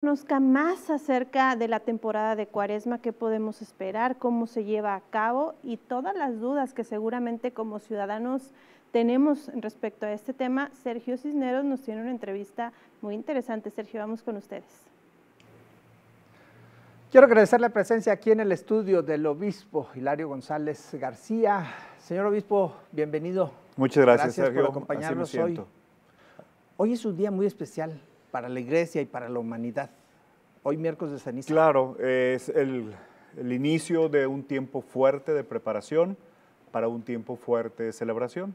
conozca más acerca de la temporada de cuaresma, qué podemos esperar, cómo se lleva a cabo y todas las dudas que seguramente como ciudadanos tenemos respecto a este tema, Sergio Cisneros nos tiene una entrevista muy interesante. Sergio, vamos con ustedes. Quiero agradecer la presencia aquí en el estudio del obispo Hilario González García. Señor obispo, bienvenido. Muchas gracias, por acompañarnos hoy. Hoy es un día muy especial para la iglesia y para la humanidad. Hoy miércoles de ceniza. Claro, es el, el inicio de un tiempo fuerte de preparación para un tiempo fuerte de celebración.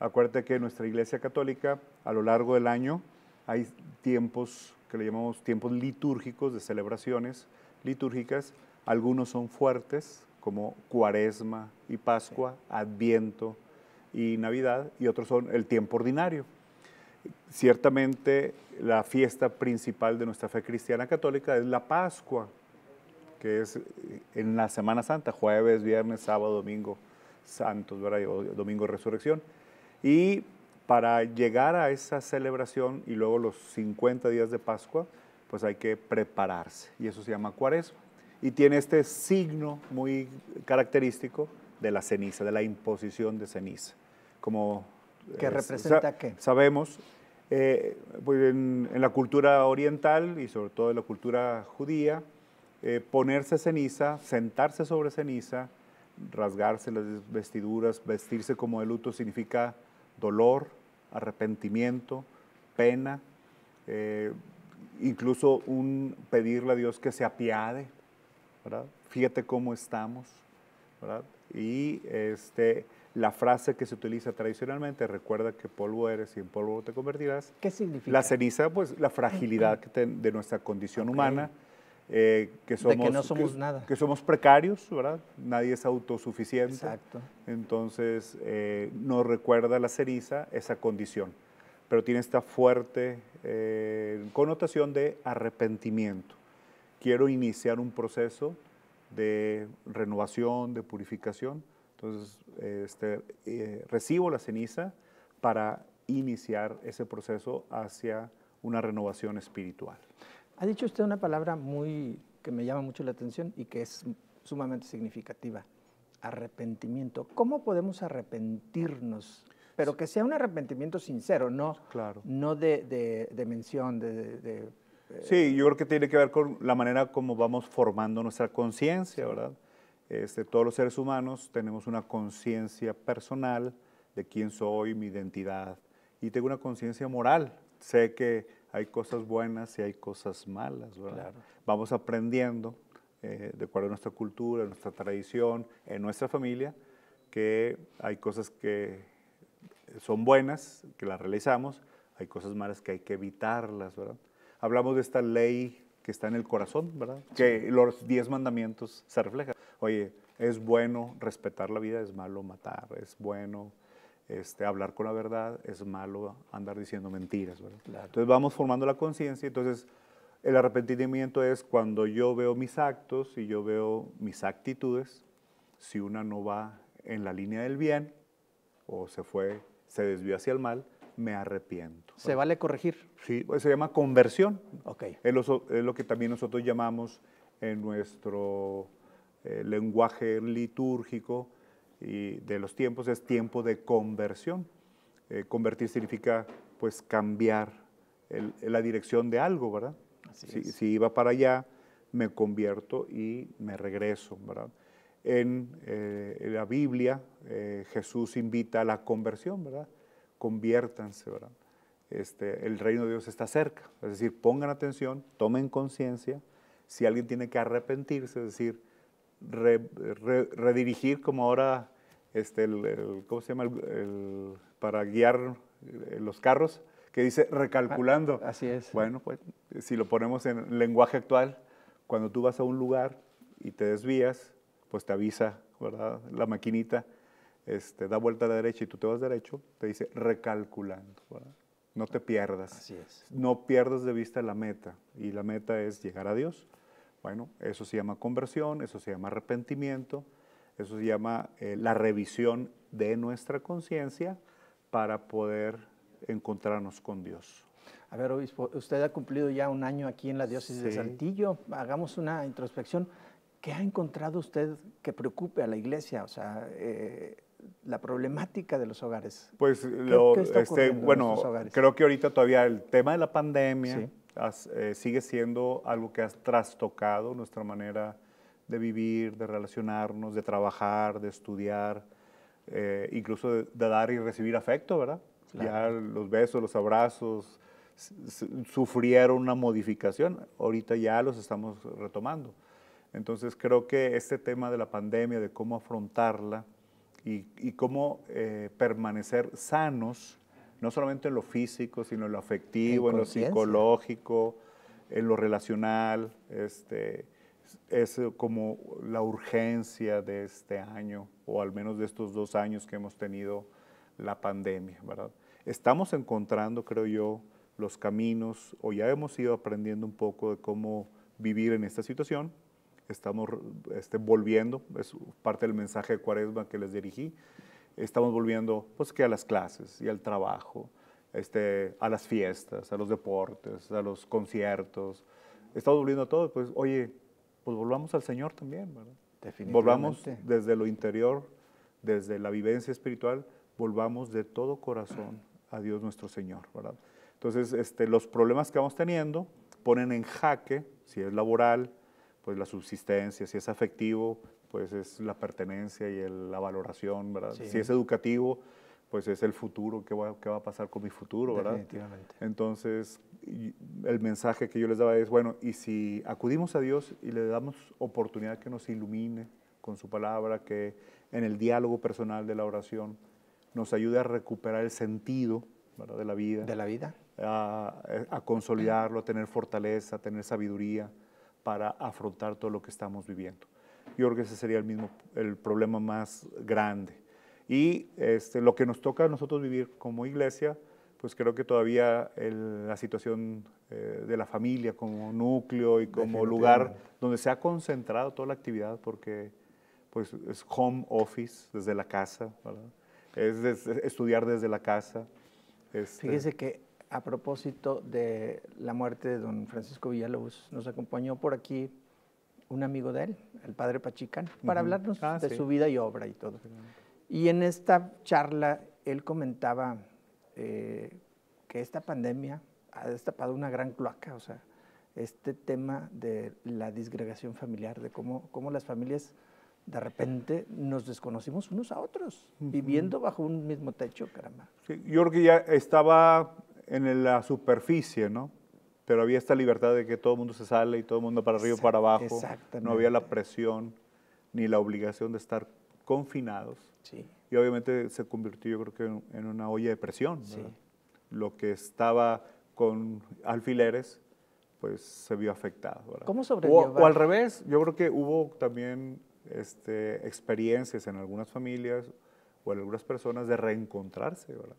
Acuérdate que nuestra Iglesia Católica, a lo largo del año, hay tiempos que le llamamos tiempos litúrgicos, de celebraciones litúrgicas. Algunos son fuertes, como Cuaresma y Pascua, Adviento y Navidad, y otros son el tiempo ordinario, Ciertamente la fiesta principal de nuestra fe cristiana católica es la Pascua, que es eh, en la Semana Santa, jueves, viernes, sábado, domingo, santos, ¿verdad? domingo resurrección. Y para llegar a esa celebración y luego los 50 días de Pascua, pues hay que prepararse. Y eso se llama cuaresma. Y tiene este signo muy característico de la ceniza, de la imposición de ceniza. Como, ¿Qué eh, representa qué? Sabemos, eh, pues en, la cultura oriental y sobre todo en la cultura judía, eh, ponerse ceniza, sentarse sobre ceniza, rasgarse las vestiduras, vestirse como de luto significa dolor, arrepentimiento, pena, eh, incluso un pedirle a Dios que se apiade, ¿verdad? Fíjate cómo estamos, ¿verdad? Y este, la frase que se utiliza tradicionalmente, recuerda que polvo eres y en polvo te convertirás. ¿Qué significa? La ceniza, pues la fragilidad de nuestra condición humana, eh, que somos, que no somos nada. Que somos precarios, ¿verdad? Nadie es autosuficiente. Exacto. Entonces, eh, nos recuerda la ceniza esa condición, pero tiene esta fuerte eh, connotación de arrepentimiento. Quiero iniciar un proceso de renovación, de purificación, entonces, este, eh, recibo la ceniza para iniciar ese proceso hacia una renovación espiritual. Ha dicho usted una palabra muy que me llama mucho la atención y que es sumamente significativa, arrepentimiento. ¿Cómo podemos arrepentirnos? Pero que sea un arrepentimiento sincero, no, claro. no de, de, mención, de, eh, Sí, yo creo que tiene que ver con la manera como vamos formando nuestra conciencia, ¿verdad? Este, todos los seres humanos tenemos una conciencia personal de quién soy, mi identidad, y tengo una conciencia moral. Sé que hay cosas buenas y hay cosas malas. Vamos aprendiendo, eh, de acuerdo a nuestra cultura, nuestra tradición, en nuestra familia, que hay cosas que son buenas, que las realizamos, hay cosas malas que hay que evitarlas, Hablamos de esta ley que está en el corazón, ¿verdad? Que los diez mandamientos se reflejan oye, es bueno respetar la vida, es malo matar, es bueno este, hablar con la verdad, es malo andar diciendo mentiras. ¿verdad? Entonces vamos formando la conciencia, entonces el arrepentimiento es cuando yo veo mis actos y yo veo mis actitudes, si una no va en la línea del bien o se fue, se desvió hacia el mal, me arrepiento. ¿Se vale corregir? Sí, pues, se llama conversión. Ok. es lo que también nosotros llamamos en nuestro el eh, lenguaje litúrgico y de los tiempos es tiempo de conversión. Eh, convertir significa pues cambiar la dirección de algo, ¿verdad? Si, iba para allá, me convierto y me regreso, ¿verdad? En, eh, la Biblia Jesús invita a la conversión, ¿verdad? Conviértanse, ¿verdad? Este, el reino de Dios está cerca, es decir, pongan atención, tomen conciencia, si alguien tiene que arrepentirse, es decir, redirigir como ahora, este, ¿cómo se llama? para guiar eh, los carros, que dice recalculando. Ah, así es. Bueno, pues si lo ponemos en lenguaje actual, cuando tú vas a un lugar y te desvías, pues te avisa, ¿verdad? La maquinita este, da vuelta a la derecha y tú te vas derecho, te dice recalculando, No te pierdas. Así es. No pierdas de vista la meta. Y la meta es llegar a Dios. Bueno, eso se llama conversión, eso se llama arrepentimiento, eso se llama eh, la revisión de nuestra conciencia para poder encontrarnos con Dios. A ver, obispo, usted ha cumplido ya un año aquí en la diócesis de Saltillo. Hagamos una introspección. ¿Qué ha encontrado usted que preocupe a la iglesia? O sea, eh, la problemática de los hogares. Pues, este, bueno, creo que ahorita todavía el tema de la pandemia, eh, sigue siendo algo que has trastocado nuestra manera de vivir, de relacionarnos, de trabajar, de estudiar, eh, incluso de, dar y recibir afecto, ¿verdad? Ya los besos, los abrazos sufrieron una modificación, ahorita ya los estamos retomando. Entonces creo que este tema de la pandemia, de cómo afrontarla y, cómo eh, permanecer sanos, no solamente en lo físico, sino en lo afectivo, en, lo psicológico, en lo relacional, este, es como la urgencia de este año, o al menos de estos dos años que hemos tenido la pandemia, ¿verdad? Estamos encontrando, creo yo, los caminos, o ya hemos ido aprendiendo un poco de cómo vivir en esta situación. Estamos este, volviendo, es parte del mensaje de Cuaresma que les dirigí, estamos volviendo pues que a las clases y al trabajo, este, a las fiestas, a los deportes, a los conciertos, estamos volviendo a todo, pues oye, pues volvamos al Señor también, ¿verdad? Definitivamente. Volvamos desde lo interior, desde la vivencia espiritual, volvamos de todo corazón a Dios nuestro Señor, ¿verdad? Entonces, este, los problemas que vamos teniendo ponen en jaque, si es laboral, pues la subsistencia, si es afectivo, pues es la pertenencia y la valoración, ¿verdad? Si es educativo, pues es el futuro, qué va, a pasar con mi futuro, ¿verdad? Definitivamente. Entonces, el mensaje que yo les daba es, bueno, y si acudimos a Dios y le damos oportunidad que nos ilumine con su palabra, que en el diálogo personal de la oración nos ayude a recuperar el sentido ¿verdad? de la vida. De la vida. a consolidarlo, a tener fortaleza, a tener sabiduría, para afrontar todo lo que estamos viviendo. Yo creo que ese sería el mismo, el problema más grande. Y este, lo que nos toca a nosotros vivir como iglesia, pues creo que todavía la situación eh, de la familia como núcleo y como lugar donde se ha concentrado toda la actividad, porque pues es home office desde la casa, Es, estudiar desde la casa. Este. Fíjese que a propósito de la muerte de don Francisco Villalobos, nos acompañó por aquí un amigo de él, el padre Pachican, para hablarnos ah, de su vida y obra y todo. Y en esta charla él comentaba eh, que esta pandemia ha destapado una gran cloaca, o sea, este tema de la disgregación familiar, de cómo, cómo las familias de repente nos desconocimos unos a otros, viviendo bajo un mismo techo, caramba. yo creo que ya estaba en la superficie, ¿no? Pero había esta libertad de que todo el mundo se sale y todo el mundo para arriba o para abajo. No había la presión ni la obligación de estar confinados. Sí. Y obviamente se convirtió, yo creo que, en, una olla de presión. Sí. Lo que estaba con alfileres, pues se vio afectado. ¿verdad? ¿Cómo sobrevivió? O, al revés, yo creo que hubo también este, experiencias en algunas familias o en algunas personas de reencontrarse, ¿verdad?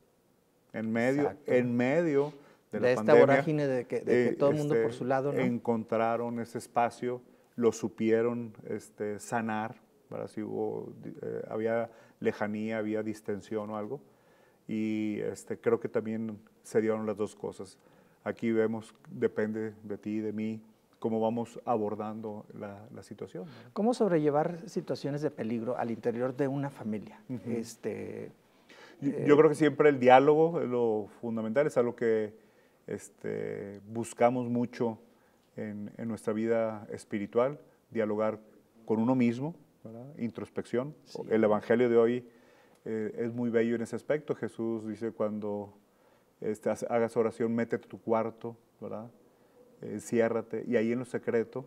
en medio, en medio de, la esta pandemia, vorágine de que, eh, todo el mundo por este, su lado. Encontraron ese espacio, lo supieron este, sanar, para si hubo, eh, había lejanía, había distensión o algo. Y este, creo que también se dieron las dos cosas. Aquí vemos, depende de ti, y de mí, cómo vamos abordando la, situación. ¿Cómo sobrellevar situaciones de peligro al interior de una familia? Eh, yo, creo que siempre el diálogo es lo fundamental, es algo que este, buscamos mucho en, nuestra vida espiritual, dialogar con uno mismo, introspección. El Evangelio de hoy eh, es muy bello en ese aspecto. Jesús dice cuando este, hagas oración, métete tu cuarto, ¿verdad? enciérrate eh, y ahí en lo secreto,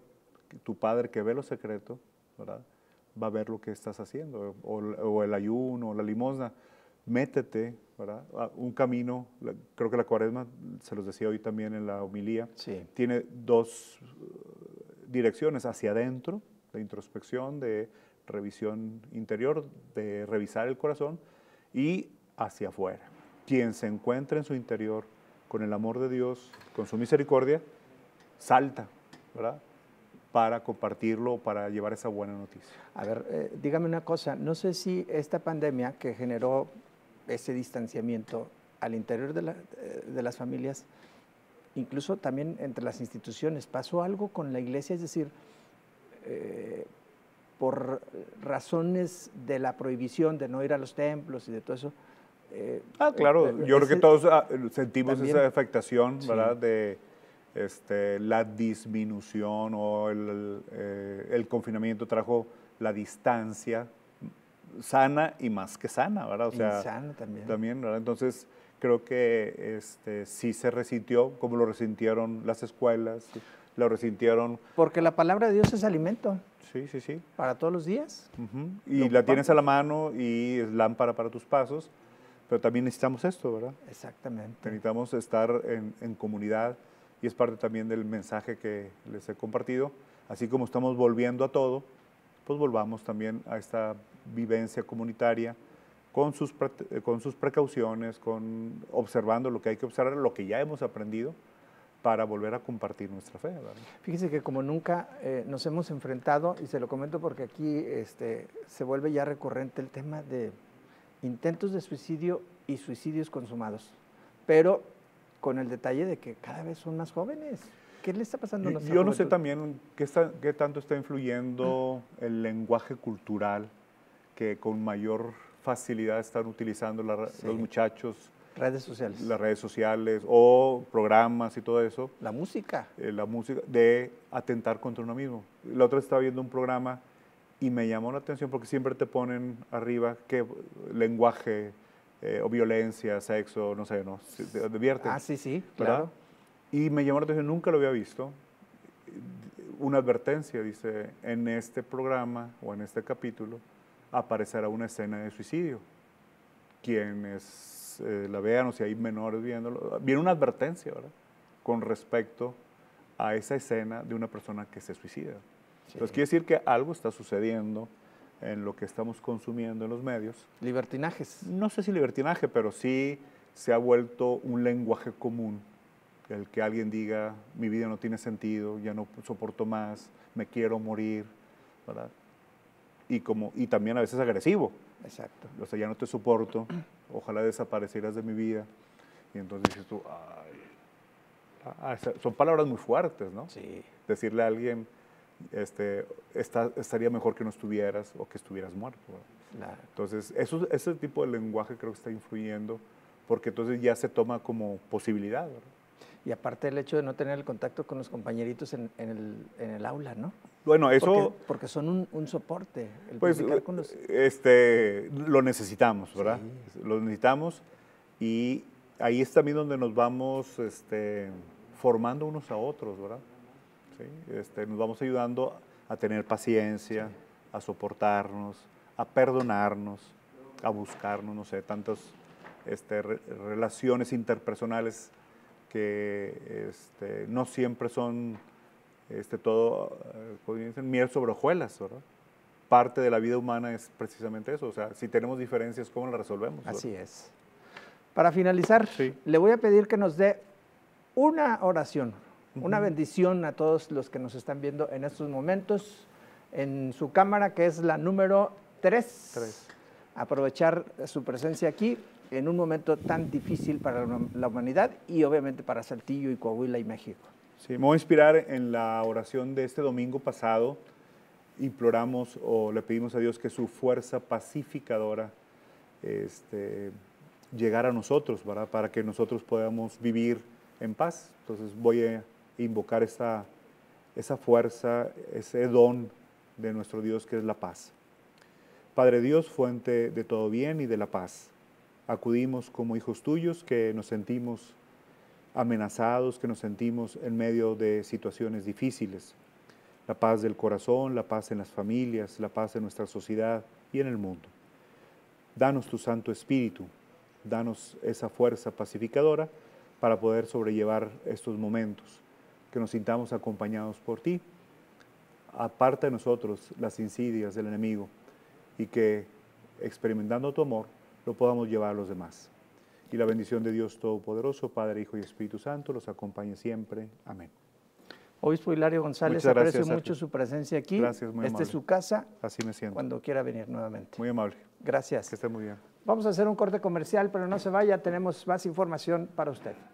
tu padre que ve lo secreto, va a ver lo que estás haciendo, o, o el ayuno, o la limosna métete, ¿verdad? Un camino, creo que la cuaresma, se los decía hoy también en la homilía, tiene dos eh, direcciones, hacia adentro, de introspección, de revisión interior, de revisar el corazón, y hacia afuera. Quien se encuentra en su interior con el amor de Dios, con su misericordia, salta, ¿verdad? para compartirlo, para llevar esa buena noticia. A ver, eh, dígame una cosa, no sé si esta pandemia que generó ese distanciamiento al interior eh, de, las familias, incluso también entre las instituciones. Pasó algo con la iglesia, es decir, eh, por razones de la prohibición de no ir a los templos y de todo eso. Eh, ah, claro, yo creo que todos ah, sentimos esa afectación, ¿verdad? De este, la disminución o el confinamiento trajo la distancia sana y más que sana, ¿verdad? O sea, también. También, ¿verdad? Entonces, creo que este, sí se resintió, como lo resintieron las escuelas, lo resintieron. Porque la palabra de Dios es alimento. Sí, sí, sí. Para todos los días. Y la tienes a la mano y es lámpara para tus pasos, pero también necesitamos esto, ¿verdad? Exactamente. Necesitamos estar en comunidad y es parte también del mensaje que les he compartido. Así como estamos volviendo a todo, pues volvamos también a esta vivencia comunitaria, con sus, eh, con sus precauciones, con, observando lo que hay que observar, lo que ya hemos aprendido, para volver a compartir nuestra fe. ¿verdad? Fíjese que como nunca eh, nos hemos enfrentado, y se lo comento porque aquí este, se vuelve ya recurrente el tema de intentos de suicidio y suicidios consumados, pero con el detalle de que cada vez son más jóvenes. ¿Qué le está pasando a Yo no sé también qué, qué tanto está influyendo ah. el lenguaje cultural que con mayor facilidad están utilizando los muchachos. Redes sociales. Las redes sociales o programas y todo eso. La música. Eh, la música, de atentar contra uno mismo. La otra estaba viendo un programa y me llamó la atención porque siempre te ponen arriba que lenguaje eh, o violencia, sexo, no sé, no, advierte Ah, sí, sí, claro. Y me llamó la atención, nunca lo había visto. Una advertencia, dice, en este programa o en este capítulo, aparecerá una escena de suicidio. Quienes eh, la vean, o si hay menores viéndolo, viene una advertencia, ¿verdad? Con respecto a esa escena de una persona que se suicida. Entonces quiere decir que algo está sucediendo en lo que estamos consumiendo en los medios. Libertinajes. No sé si libertinaje, pero sí se ha vuelto un lenguaje común. El que alguien diga, mi vida no tiene sentido, ya no soporto más, me quiero morir, ¿verdad? y, como, y también a veces agresivo. Exacto. O sea, ya no te soporto, ojalá desaparecieras de mi vida. Y entonces dices tú, ah, son palabras muy fuertes, ¿no? Sí. Decirle a alguien, este, estaría mejor que no estuvieras o que estuvieras muerto. Claro. Entonces, eso, ese tipo de lenguaje creo que está influyendo, porque entonces ya se toma como posibilidad. ¿verdad? y aparte el hecho de no tener el contacto con los compañeritos en, el, aula, ¿no? Bueno, eso... Porque, son un, soporte, el pues, con los... Este, lo necesitamos, ¿verdad? Lo necesitamos y ahí es también donde nos vamos este, formando unos a otros, ¿verdad? Este, nos vamos ayudando a tener paciencia, a soportarnos, a perdonarnos, a buscarnos, no sé, tantas este, relaciones interpersonales que este, no siempre son este, todo, eh, dicen, miel sobre hojuelas, ¿verdad? Parte de la vida humana es precisamente eso, o sea, si tenemos diferencias, ¿cómo las resolvemos? Así es. Para finalizar, le voy a pedir que nos dé una oración, una bendición a todos los que nos están viendo en estos momentos, en su cámara, que es la número 3. Aprovechar su presencia aquí en un momento tan difícil para la humanidad y obviamente para Saltillo y Coahuila y México. Sí, me voy a inspirar en la oración de este domingo pasado. Imploramos o le pedimos a Dios que su fuerza pacificadora este, llegara a nosotros, ¿verdad? Para que nosotros podamos vivir en paz. Entonces voy a invocar esa, esa fuerza, ese don de nuestro Dios que es la paz. Padre Dios, fuente de todo bien y de la paz acudimos como hijos tuyos que nos sentimos amenazados, que nos sentimos en medio de situaciones difíciles. La paz del corazón, la paz en las familias, la paz en nuestra sociedad y en el mundo. Danos tu Santo Espíritu, danos esa fuerza pacificadora para poder sobrellevar estos momentos, que nos sintamos acompañados por ti. Aparta de nosotros las insidias del enemigo y que experimentando tu amor lo podamos llevar a los demás. Y la bendición de Dios Todopoderoso, Padre, Hijo y Espíritu Santo, los acompañe siempre. Amén. Obispo Hilario González, aprecio mucho su presencia aquí. Gracias, muy Esta es su casa. Así me siento. Cuando quiera venir nuevamente. Muy amable. Gracias. Que esté muy bien. Vamos a hacer un corte comercial, pero no se vaya, tenemos más información para usted.